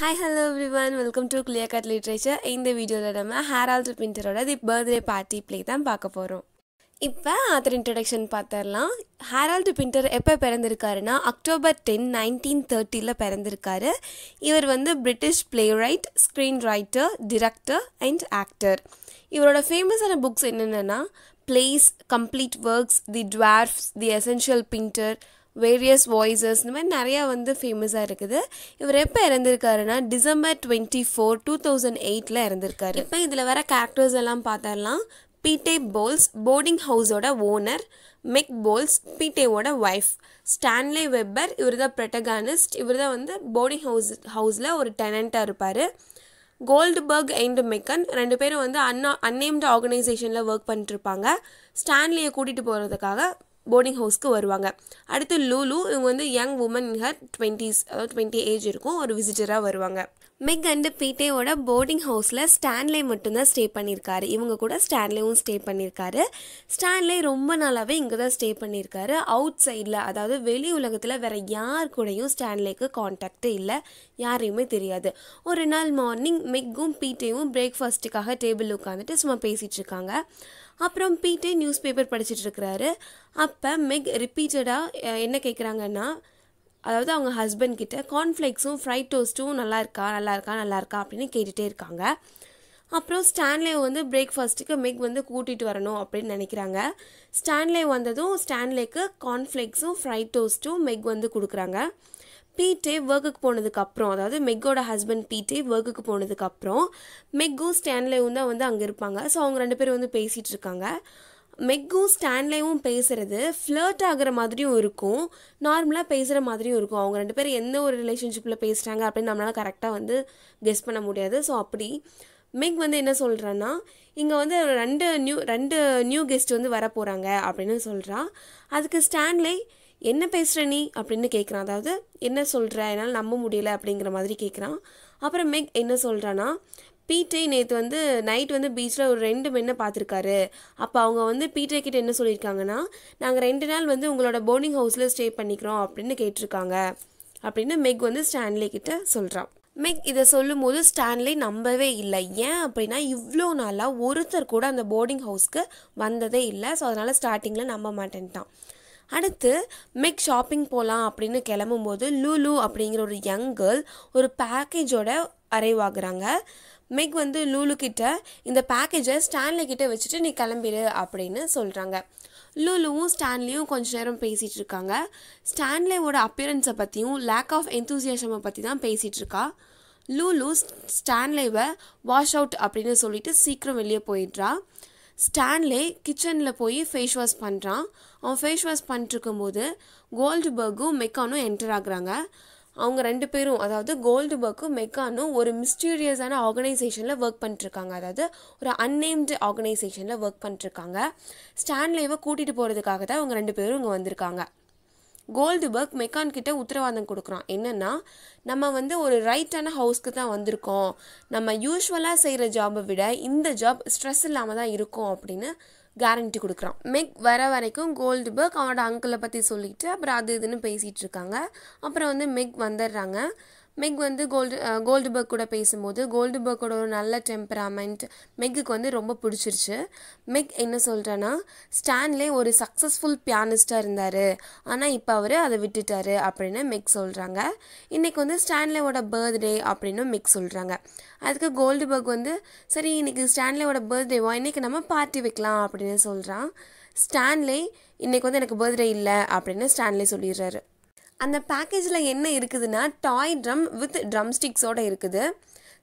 hi hello everyone welcome to Clear Literature இந்த வீடியோவில் நம்ம ஹேரால்ட் பிரிண்டரோட தி பர்த்டே பார்ட்டி ப்ளே தான் பார்க்க போகிறோம் இப்போ ஆத்தர் இன்ட்ரடக்ஷன் பார்த்துடலாம் ஹேரால்டு பிண்டர் எப்போ பிறந்திருக்காருன்னா அக்டோபர் டென் நைன்டீன் தேர்ட்டியில் பிறந்திருக்காரு இவர் வந்து British playwright screen writer director and actor இவரோட ஃபேமஸான புக்ஸ் என்னென்னா plays Complete Works The Dwarfs The Essential Pinter Various Voices இந்த மாதிரி நிறையா வந்து ஃபேமஸாக இருக்குது இவர் எப்போ இறந்துருக்காருன்னா December twenty four two thousand எயிட்டில் இறந்துருக்காரு இப்போ இதில் வர கேரக்டர்ஸ் எல்லாம் பார்த்தரலாம் பீட்டே போல்ஸ் போர்டிங் ஹவுஸோட ஓனர் மெக் போல்ஸ் பீட்டேவோட ஒய்ஃப் ஸ்டான்லே வெப்பர் இவர் தான் ப்ரெட்டகானிஸ்ட் இவர் தான் வந்து போர்டிங் ஹவுஸ் ஹவுஸில் ஒரு டெனண்ட்டாக இருப்பார் கோல்டுபர்க் அண்ட் மெக்கன் ரெண்டு பேரும் வந்து அன்னா அன்னேம்டு ஆர்கனைசேஷனில் ஒர்க் பண்ணிட்டுருப்பாங்க ஸ்டான்லியை கூட்டிகிட்டு போகிறதுக்காக போர்டிங் ஹவுஸ்க்கு வருவாங்க அடுத்து லூலு இவங்க வந்து young woman in her twenties அதாவது டுவெண்ட்டி ஏஜ் இருக்கும் ஒரு விசிட்டராக வருவாங்க மெக் அண்டு பீட்டேவோட போர்டிங் ஹவுஸில் ஸ்டான்லே மட்டும்தான் ஸ்டே பண்ணியிருக்காரு இவங்க கூட ஸ்டான்லேவும் ஸ்டே பண்ணியிருக்காரு ஸ்டான்லே ரொம்ப நாளாகவே இங்கே தான் ஸ்டே பண்ணியிருக்காரு அவுட் சைடில் அதாவது வெளி உலகத்தில் வேறு யார் கூடயும் ஸ்டான்லேக்கு கான்டாக்டே இல்லை யாரையுமே தெரியாது ஒரு நாள் மார்னிங் மெக்கும் பீட்டேவும் பிரேக்ஃபாஸ்ட்டுக்காக டேபிள் உட்காந்துட்டு சும்மா பேசிகிட்டு இருக்காங்க அப்புறம் பீட்டே நியூஸ் பேப்பர் படிச்சுட்டு இருக்கிறாரு அப்போ மெக் ரிப்பீட்டடாக என்ன கேட்குறாங்கன்னா அதாவது அவங்க ஹஸ்பண்ட் கிட்ட கார்ன்ஃப்ளேக்ஸும் ஃப்ரைட் டோஸ்ட்டும் நல்லா இருக்கா நல்லா இருக்கா நல்லா இருக்கா அப்படின்னு கேட்டுகிட்டே இருக்காங்க அப்புறம் ஸ்டான்லே வந்து பிரேக்ஃபாஸ்ட்டுக்கு மெக் வந்து கூட்டிகிட்டு வரணும் அப்படின்னு நினைக்கிறாங்க ஸ்டான்லே வந்ததும் ஸ்டான்லேக்கு கார்ன்ஃப்ளேக்ஸும் ஃப்ரைட் டோஸ்ட்டும் மெக் வந்து கொடுக்குறாங்க பீட்டே ஒர்க்குக்கு போனதுக்கப்புறம் அதாவது மெக்கோட ஹஸ்பண்ட் பீட்டே ஒர்க்குக்கு போனதுக்கப்புறம் மெக்கும் ஸ்டான்லேவும் தான் வந்து அங்கே இருப்பாங்க ஸோ அவங்க ரெண்டு பேரும் வந்து பேசிகிட்டு இருக்காங்க மெக்கும் ஸ்டான்லேயும் பேசுகிறது ஃப்ளர்ட் ஆகிற மாதிரியும் இருக்கும் நார்மலாக பேசுகிற மாதிரியும் இருக்கும் அவங்க ரெண்டு பேரும் எந்த ஒரு ரிலேஷன்ஷிப்பில் பேசுகிறாங்க அப்படின்னு நம்மளால் கரெக்டாக வந்து கெஸ் பண்ண முடியாது ஸோ அப்படி மெக் வந்து என்ன சொல்கிறான்னா இங்கே வந்து ரெண்டு நியூ ரெண்டு நியூ கெஸ்ட் வந்து வர போகிறாங்க அப்படின்னு சொல்கிறான் அதுக்கு ஸ்டான்லே என்ன பேசுகிற நீ அப்படின்னு கேட்குறான் அதாவது என்ன சொல்கிற என்னால் நம்ப முடியல அப்படிங்கிற மாதிரி கேட்குறான் அப்புறம் மேக் என்ன சொல்கிறான்னா பீட்டை நேற்று வந்து நைட் வந்து பீச்சில் ஒரு ரெண்டு மென்னை பார்த்துருக்காரு அப்போ அவங்க வந்து பீட்டை கிட்ட என்ன சொல்லியிருக்காங்கன்னா நாங்கள் ரெண்டு நாள் வந்து உங்களோட போர்டிங் ஹவுஸில் ஸ்டே பண்ணிக்கிறோம் அப்படின்னு கேட்டிருக்காங்க அப்படின்னு மெக் வந்து ஸ்டான்லே கிட்ட சொல்கிறான் மெக் இதை சொல்லும் போது நம்பவே இல்லை ஏன் அப்படின்னா இவ்வளோ நாளாக ஒருத்தர் கூட அந்த போர்டிங் ஹவுஸ்க்கு வந்ததே இல்லை ஸோ அதனால் ஸ்டார்டிங்கில் நம்ப மாட்டேன்ட்டான் அடுத்து மெக் ஷாப்பிங் போகலாம் அப்படின்னு கிளம்பும்போது லூலு அப்படிங்கிற ஒரு யங் கேர்ள் ஒரு பேக்கேஜோட அரைவ் ஆகுறாங்க மெக் வந்து லூலு கிட்ட இந்த பேக்கேஜை ஸ்டான்லி கிட்ட வச்சுட்டு நீ கிளம்பிடு அப்படின்னு சொல்கிறாங்க லூலுவும் ஸ்டான்லியும் கொஞ்ச நேரம் பேசிகிட்டு இருக்காங்க ஸ்டான்லேவோட அப்பியரன்ஸை பற்றியும் லேக் ஆஃப் எந்தூசியேஷமை பற்றி தான் பேசிகிட்டு இருக்கா லூலு ஸ்டான்லேவை வாஷ் அவுட் அப்படின்னு சொல்லிட்டு சீக்கிரம் வெளியே போயிடுறா ஸ்டான்லே கிச்சனில் போய் ஃபேஸ் வாஷ் பண்ணுறான் அவன் ஃபேஸ் வாஷ் பண்ணிட்டுருக்கும்போது பர்கும் மெக்கானும் என்டர் ஆகுறாங்க அவங்க ரெண்டு பேரும் அதாவது கோல்டு பர்க்கும் மெக்கானும் ஒரு மிஸ்டீரியஸான ஆர்கனைசேஷனில் ஒர்க் பண்ணிட்டுருக்காங்க அதாவது ஒரு அன்னேம்டு ஆர்கனைசேஷனில் ஒர்க் பண்ணிட்டுருக்காங்க ஸ்டான்லேவை கூட்டிகிட்டு போகிறதுக்காக தான் அவங்க ரெண்டு பேரும் இங்கே வந்திருக்காங்க பர்க் மெக்கான் கிட்ட உத்தரவாதம் கொடுக்குறான் என்னென்னா நம்ம வந்து ஒரு ரைட்டான ஹவுஸ்க்கு தான் வந்திருக்கோம் நம்ம யூஸ்வலாக செய்கிற ஜாபை விட இந்த ஜாப் ஸ்ட்ரெஸ் இல்லாமல் தான் இருக்கும் அப்படின்னு கேரண்டி கொடுக்குறான் மெக் வர வரைக்கும் கோல்டு பர்க் அவனோட அங்கிளை பற்றி சொல்லிட்டு அப்புறம் அது இதுன்னு பேசிகிட்டு இருக்காங்க அப்புறம் வந்து மெக் வந்துடுறாங்க மெக் வந்து கோல்டு கோல்டுபர்க் கூட பேசும்போது கோல்டுபர்க்கோட ஒரு நல்ல டெம்பராமெண்ட் மெக்குக்கு வந்து ரொம்ப பிடிச்சிருச்சு மெக் என்ன சொல்கிறேன்னா ஸ்டான்லே ஒரு சக்ஸஸ்ஃபுல் பியானிஸ்டாக இருந்தார் ஆனால் இப்போ அவர் அதை விட்டுட்டாரு அப்படின்னு மெக் சொல்கிறாங்க இன்றைக்கி வந்து ஸ்டான்லேவோட பர்த்டே அப்படின்னு மெக் சொல்கிறாங்க அதுக்கு கோல்டுபர்க் வந்து சரி இன்றைக்கி ஸ்டான்லேவோட பர்த்டேவா இன்றைக்கி நம்ம பார்ட்டி வைக்கலாம் அப்படின்னு சொல்கிறான் ஸ்டான்லே இன்றைக்கி வந்து எனக்கு பர்த்டே இல்லை அப்படின்னு ஸ்டான்லே சொல்லிடுறாரு அந்த பேக்கேஜில் என்ன இருக்குதுன்னா டாய் ட்ரம் வித் ட்ரம் ஸ்டிக்ஸோடு இருக்குது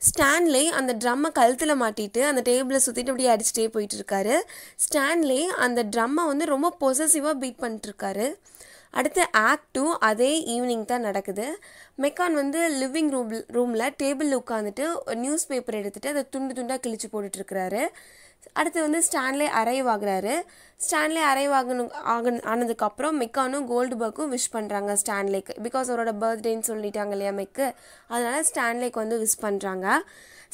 ஸ்டான்லே அந்த ட்ரம்மை கழுத்தில் மாட்டிட்டு அந்த டேபிளை சுற்றிட்டு அப்படியே அடிச்சுட்டே போயிட்டுருக்காரு ஸ்டான்லே அந்த ட்ரம்மை வந்து ரொம்ப பொசசிவாக பீட் பண்ணிட்டுருக்காரு அடுத்து ஆக்ட் டூ அதே ஈவினிங் தான் நடக்குது மெக்கான் வந்து லிவிங் ரூம் ரூமில் டேபிளில் உட்காந்துட்டு நியூஸ் பேப்பர் எடுத்துகிட்டு அதை துண்டு துண்டாக கிழிச்சு போட்டுட்ருக்கிறாரு அடுத்து வந்து ஸ்டான்லே அரைவ் ஆகுறாரு ஸ்டான்லே அரைவ் ஆகணும் ஆக ஆனதுக்கப்புறம் மெக்கானும் கோல்டு பர்க்கும் விஷ் பண்ணுறாங்க ஸ்டான்லேக்கு பிகாஸ் அவரோட பர்த்டேன்னு சொல்லிட்டாங்க இல்லையா மெக்கு அதனால் ஸ்டான்லேக்கு வந்து விஷ் பண்ணுறாங்க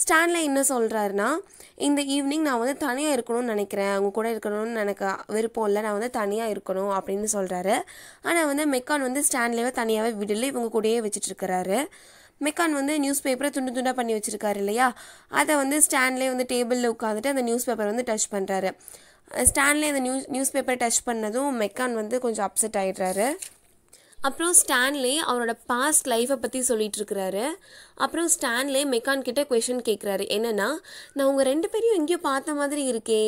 ஸ்டான்லே என்ன சொல்கிறாருன்னா இந்த ஈவினிங் நான் வந்து தனியாக இருக்கணும்னு நினைக்கிறேன் அவங்க கூட இருக்கணும்னு எனக்கு விருப்பம் இல்லை நான் வந்து தனியாக இருக்கணும் அப்படின்னு சொல்கிறாரு ஆனால் வந்து மெக்கான் வந்து ஸ்டான்லேவை தனியாகவே விடலை இவங்க கூடயே வச்சுட்டு இருக்கிறாரு மெக்கான் வந்து நியூஸ் பேப்பரை துண்டு துண்டாக பண்ணி வச்சுருக்காரு இல்லையா அதை வந்து ஸ்டாண்ட்லேயே வந்து டேபிளில் உட்காந்துட்டு அந்த நியூஸ் பேப்பரை வந்து டச் பண்ணுறாரு ஸ்டான்லே அந்த நியூஸ் நியூஸ் பேப்பரை டச் பண்ணதும் மெக்கான் வந்து கொஞ்சம் அப்செட் ஆகிடுறாரு அப்புறம் ஸ்டான்லே அவரோட பாஸ்ட் லைஃப்பை பற்றி இருக்கிறாரு அப்புறம் ஸ்டான்லே மெக்கான் கிட்ட கொஷின் கேட்குறாரு என்னென்னா நான் உங்கள் ரெண்டு பேரையும் எங்கேயோ பார்த்த மாதிரி இருக்கே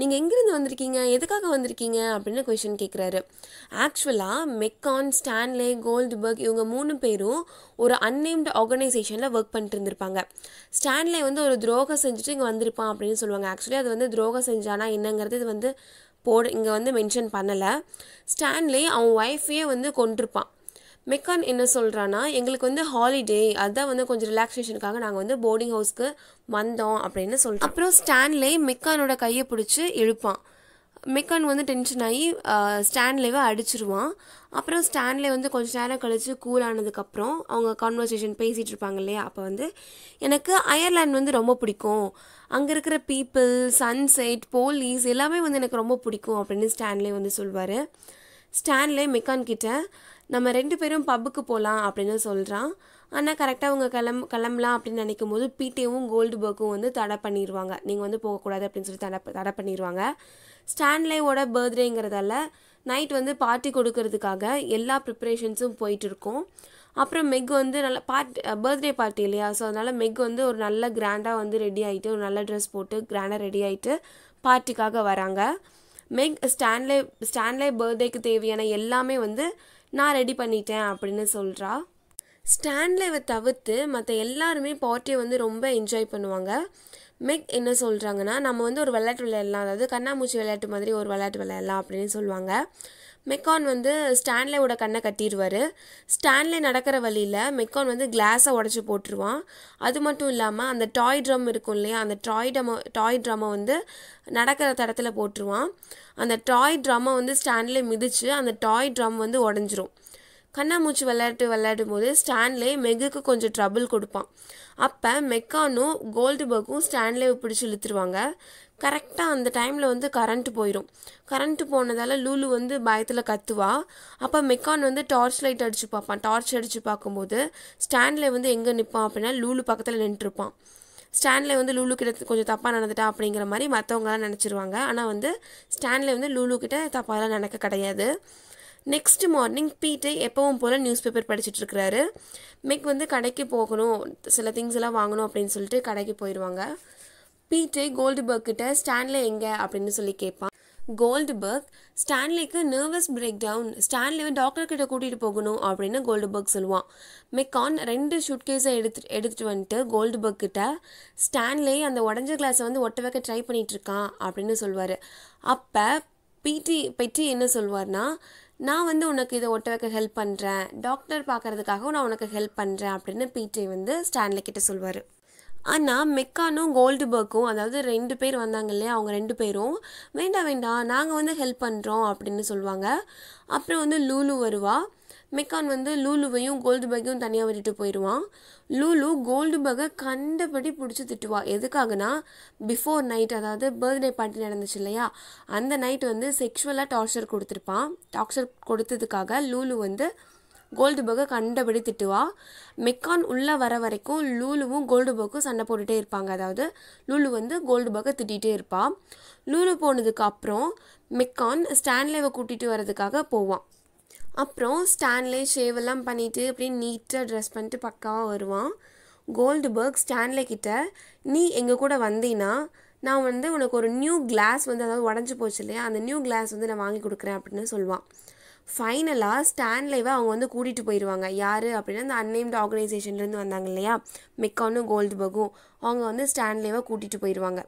நீங்கள் எங்கேருந்து வந்திருக்கீங்க எதுக்காக வந்திருக்கீங்க அப்படின்னு கொஷின் கேட்குறாரு ஆக்சுவலாக மெக்கான் ஸ்டான்லே பர்க் இவங்க மூணு பேரும் ஒரு அன்நேம்டு ஆர்கனைசேஷனில் ஒர்க் பண்ணிட்டு இருந்திருப்பாங்க ஸ்டான்லே வந்து ஒரு துரோகம் செஞ்சுட்டு இங்கே வந்திருப்பான் அப்படின்னு சொல்லுவாங்க ஆக்சுவலி அது வந்து துரோகம் செஞ்சானா என்னங்கிறது இது வந்து போடு இங்கே வந்து மென்ஷன் பண்ணலை ஸ்டான்லி அவன் ஒய்ஃபையே வந்து கொண்டிருப்பான் மெக்கான் என்ன சொல்கிறான்னா எங்களுக்கு வந்து ஹாலிடே அதுதான் வந்து கொஞ்சம் ரிலாக்ஸேஷனுக்காக நாங்கள் வந்து போர்டிங் ஹவுஸ்க்கு வந்தோம் அப்படின்னு சொல்கிறோம் அப்புறம் ஸ்டான்லே மெக்கானோட கையை பிடிச்சி இழுப்பான் மெக்கான் வந்து டென்ஷன் ஆகி ஸ்டான்லேவே அடிச்சிருவான் அப்புறம் ஸ்டான்லே வந்து கொஞ்சம் நேரம் கழித்து கூல் ஆனதுக்கப்புறம் அவங்க கான்வர்சேஷன் பேசிகிட்டு இருப்பாங்க இல்லையா அப்போ வந்து எனக்கு அயர்லாண்ட் வந்து ரொம்ப பிடிக்கும் அங்கே இருக்கிற பீப்புள் சன்செட் போலீஸ் எல்லாமே வந்து எனக்கு ரொம்ப பிடிக்கும் அப்படின்னு ஸ்டான்லே வந்து சொல்வார் ஸ்டான்லே மெக்கான் கிட்ட நம்ம ரெண்டு பேரும் பப்புக்கு போகலாம் அப்படின்னு சொல்கிறான் ஆனால் கரெக்டாக அவங்க கிளம் கிளம்பலாம் அப்படின்னு நினைக்கும் போது பிடிஏவும் கோல்டு பர்க்கும் வந்து தடை பண்ணிடுவாங்க நீங்கள் வந்து போகக்கூடாது அப்படின்னு சொல்லி தடை தடை பண்ணிடுவாங்க ஸ்டான்லேவோட பர்த்டேங்கிறதால நைட் வந்து பார்ட்டி கொடுக்கறதுக்காக எல்லா ப்ரிப்ரேஷன்ஸும் போயிட்டுருக்கோம் அப்புறம் மெக் வந்து நல்ல பார்ட் பர்த்டே பார்ட்டி இல்லையா ஸோ அதனால் மெக் வந்து ஒரு நல்ல கிராண்டாக வந்து ரெடி ஆகிட்டு ஒரு நல்ல ட்ரெஸ் போட்டு கிராண்டாக ரெடி ஆகிட்டு பார்ட்டிக்காக வராங்க மெக் ஸ்டான்லே ஸ்டான்லே பர்த்டேக்கு தேவையான எல்லாமே வந்து நான் ரெடி பண்ணிட்டேன் அப்படின்னு சொல்கிறாள் ஸ்டாண்டில் இவ தவிர்த்து மற்ற எல்லாருமே பார்ட்டியை வந்து ரொம்ப என்ஜாய் பண்ணுவாங்க மெக் என்ன சொல்கிறாங்கன்னா நம்ம வந்து ஒரு விளையாட்டு விளையாடலாம் அதாவது கண்ணாமூச்சி விளையாட்டு மாதிரி ஒரு விளையாட்டு விளையாடலாம் அப்படின்னு சொல்லுவாங்க மெக்கான் வந்து ஸ்டான்லேவோட கண்ணை கட்டிடுவார் ஸ்டான்லே நடக்கிற வழியில் மெக்கான் வந்து கிளாஸை உடச்சி போட்டுருவான் அது மட்டும் இல்லாமல் அந்த டாய் ட்ரம் இருக்கும் இல்லையா அந்த டாய் ட்ரம் டாய் ட்ரம்மை வந்து நடக்கிற தடத்தில் போட்டுருவான் அந்த டாய் ட்ரம்மை வந்து ஸ்டான்லே மிதித்து அந்த டாய் ட்ரம் வந்து உடஞ்சிரும் கண்ணாமூச்சி விளையாட்டு விளையாடும் போது ஸ்டான்லே மெகுக்கு கொஞ்சம் ட்ரபுள் கொடுப்பான் அப்போ மெக்கானும் கோல்டுபர்க்கும் ஸ்டான்லேவை பிடிச்சி இழுத்துருவாங்க கரெக்டாக அந்த டைமில் வந்து கரண்ட்டு போயிடும் கரண்ட்டு போனதால் லூலு வந்து பயத்தில் கத்துவா அப்போ மெக்கான் வந்து டார்ச் லைட் அடித்து பார்ப்பான் டார்ச் அடித்து பார்க்கும்போது ஸ்டாண்டில் வந்து எங்கே நிற்பான் அப்படின்னா லூலு பக்கத்தில் நின்றுருப்பான் ஸ்டாண்டில் வந்து லூலு கிட்ட கொஞ்சம் தப்பாக நடந்துட்டா அப்படிங்கிற மாதிரி மற்றவங்களாம் நினச்சிருவாங்க ஆனால் வந்து ஸ்டான்லே வந்து லூலு கிட்ட தப்பாலாம் நினைக்க கிடையாது நெக்ஸ்ட் மார்னிங் பீட்டை எப்பவும் போல் நியூஸ் பேப்பர் படிச்சுட்டு இருக்கிறாரு மெக் வந்து கடைக்கு போகணும் சில திங்ஸ் எல்லாம் வாங்கணும் அப்படின்னு சொல்லிட்டு கடைக்கு போயிடுவாங்க பீட்டை கோல்டுபர்க் கிட்ட ஸ்டான்லே எங்கே அப்படின்னு சொல்லி கேட்பான் கோல்டுபர்க் ஸ்டான்லிக்கு நர்வஸ் பிரேக் டவுன் ஸ்டான்லிவை டாக்டர் கிட்ட கூட்டிகிட்டு போகணும் அப்படின்னு கோல்டுபர்க் சொல்லுவான் மெக்கான் ரெண்டு ஷூட் கேஸை எடுத்து எடுத்துகிட்டு வந்துட்டு கோல்டுபர்க் கிட்ட ஸ்டான்லி அந்த உடஞ்ச கிளாஸை வந்து ஒட்ட வைக்க ட்ரை பண்ணிட்டு இருக்கான் அப்படின்னு சொல்லுவார் அப்போ பீட்டி பெட்டி என்ன சொல்வார்னா நான் வந்து உனக்கு இதை ஒட்ட வைக்க ஹெல்ப் பண்ணுறேன் டாக்டர் பார்க்குறதுக்காகவும் நான் உனக்கு ஹெல்ப் பண்ணுறேன் அப்படின்னு பிடி வந்து ஸ்டான்லி கிட்ட சொல்வார் ஆனால் மெக்கானும் கோல்டுபர்க்கும் அதாவது ரெண்டு பேர் வந்தாங்க இல்லையா அவங்க ரெண்டு பேரும் வேண்டாம் வேண்டாம் நாங்கள் வந்து ஹெல்ப் பண்ணுறோம் அப்படின்னு சொல்லுவாங்க அப்புறம் வந்து லூலு வருவாள் மெக்கான் வந்து லூலுவையும் கோல்டு பக்கையும் தனியாக விட்டுட்டு போயிடுவான் லூலு கோல்டு பகை கண்டபடி பிடிச்சி திட்டுவா எதுக்காகனா பிஃபோர் நைட் அதாவது பர்த்டே பார்ட்டி நடந்துச்சு இல்லையா அந்த நைட் வந்து செக்ஷுவலாக டார்ச்சர் கொடுத்துருப்பான் டார்ச்சர் கொடுத்ததுக்காக லூலு வந்து கோல்டு பர்கை கண்டபடி திட்டுவா மெக்கான் உள்ளே வர வரைக்கும் லூலுவும் கோல்டு பர்க்கும் சண்டை போட்டுகிட்டே இருப்பாங்க அதாவது லூலு வந்து கோல்டு பர்க்கை திட்டிகிட்டே இருப்பாள் லூலு போனதுக்கு அப்புறம் மெக்கான் ஸ்டான்லேவை கூட்டிகிட்டு வர்றதுக்காக போவான் அப்புறம் ஸ்டான்லே ஷேவெல்லாம் பண்ணிவிட்டு அப்படியே நீட்டாக ட்ரெஸ் பண்ணிட்டு பக்காவாக வருவான் கோல்டு பர்க் ஸ்டான்லே கிட்ட நீ எங்கள் கூட வந்தீன்னா நான் வந்து உனக்கு ஒரு நியூ கிளாஸ் வந்து அதாவது உடஞ்சி போச்சு இல்லையா அந்த நியூ கிளாஸ் வந்து நான் வாங்கி கொடுக்குறேன் அப்படின்னு சொல்லுவான் ஃபைனலாக ஸ்டான்லேவை அவங்க வந்து கூட்டிகிட்டு போயிடுவாங்க யார் அப்படின்னா அந்த அன்னைம்டு ஆர்கனைசேஷன்லேருந்து வந்தாங்க இல்லையா மெக்கானும் கோல்டு பர்கும் அவங்க வந்து ஸ்டான்லேவை கூட்டிகிட்டு போயிடுவாங்க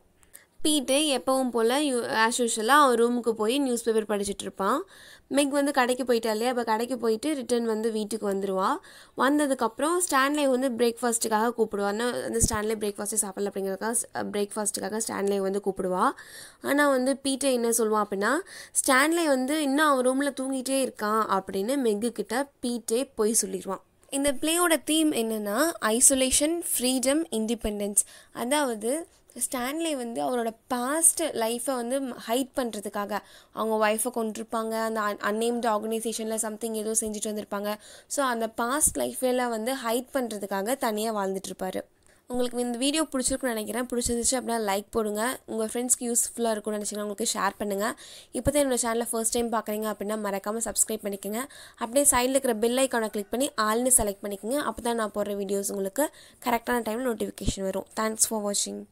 பீட்டு எப்பவும் போல் யூ ஆஸ் யூஷுவலாக அவன் ரூமுக்கு போய் நியூஸ் பேப்பர் படிச்சுட்டு இருப்பான் மெக் வந்து கடைக்கு போயிட்டா இல்லையா அப்போ கடைக்கு போயிட்டு ரிட்டன் வந்து வீட்டுக்கு வந்துடுவா வந்ததுக்கப்புறம் ஸ்டான்லே வந்து பிரேக்ஃபாஸ்ட்டுக்காக கூப்பிடுவா ஆனால் அந்த ஸ்டான்லே பிரேக்ஃபாஸ்ட்டே சாப்பிடல அப்படிங்கிறதுக்காக பிரேக்ஃபாஸ்ட்டுக்காக ஸ்டான்லே வந்து கூப்பிடுவா ஆனால் வந்து பீட்டை என்ன சொல்லுவான் அப்படின்னா ஸ்டான்லே வந்து இன்னும் அவன் ரூமில் தூங்கிட்டே இருக்கான் அப்படின்னு மெக்கு கிட்ட பீட்டே போய் சொல்லிடுவான் இந்த பிளேயோட தீம் என்னென்னா ஐசோலேஷன் ஃப்ரீடம் இண்டிபெண்டன்ஸ் அதாவது ஸ்டான்லே வந்து அவரோட பாஸ்ட் லைஃப்பை வந்து ஹைட் பண்ணுறதுக்காக அவங்க ஒய்ஃபை கொண்டிருப்பாங்க அந்த அன்னேம்டு ஆர்கனைசேஷனில் சம்திங் ஏதோ செஞ்சுட்டு வந்திருப்பாங்க ஸோ அந்த பாஸ்ட் லைஃப்பெல்லாம் வந்து ஹைட் பண்ணுறதுக்காக தனியாக வாழ்ந்துட்டுருப்பாரு உங்களுக்கு இந்த வீடியோ பிடிச்சிருக்குன்னு நினைக்கிறேன் பிடிச்சிருந்துச்சு அப்படின்னா லைக் போடுங்க உங்கள் ஃப்ரெண்ட்ஸ்க்கு யூஸ்ஃபுல்லாக இருக்கும்னு நினச்சிங்கன்னா உங்களுக்கு ஷேர் பண்ணுங்கள் இப்போ தான் என்னோடய சேனலில் ஃபர்ஸ்ட் டைம் பார்க்குறீங்க அப்படின்னா மறக்காமல் சப்ஸ்கிரைப் பண்ணிக்கோங்க அப்படியே சைடில் இருக்கிற பெல் ஐக்கானை கிளிக் பண்ணி ஆல்னு செலக்ட் பண்ணிக்கோங்க அப்போ தான் நான் போடுற வீடியோஸ் உங்களுக்கு கரெக்டான டைமில் நோட்டிஃபிகேஷன் வரும் தேங்க்ஸ் ஃபார் வாட்சிங்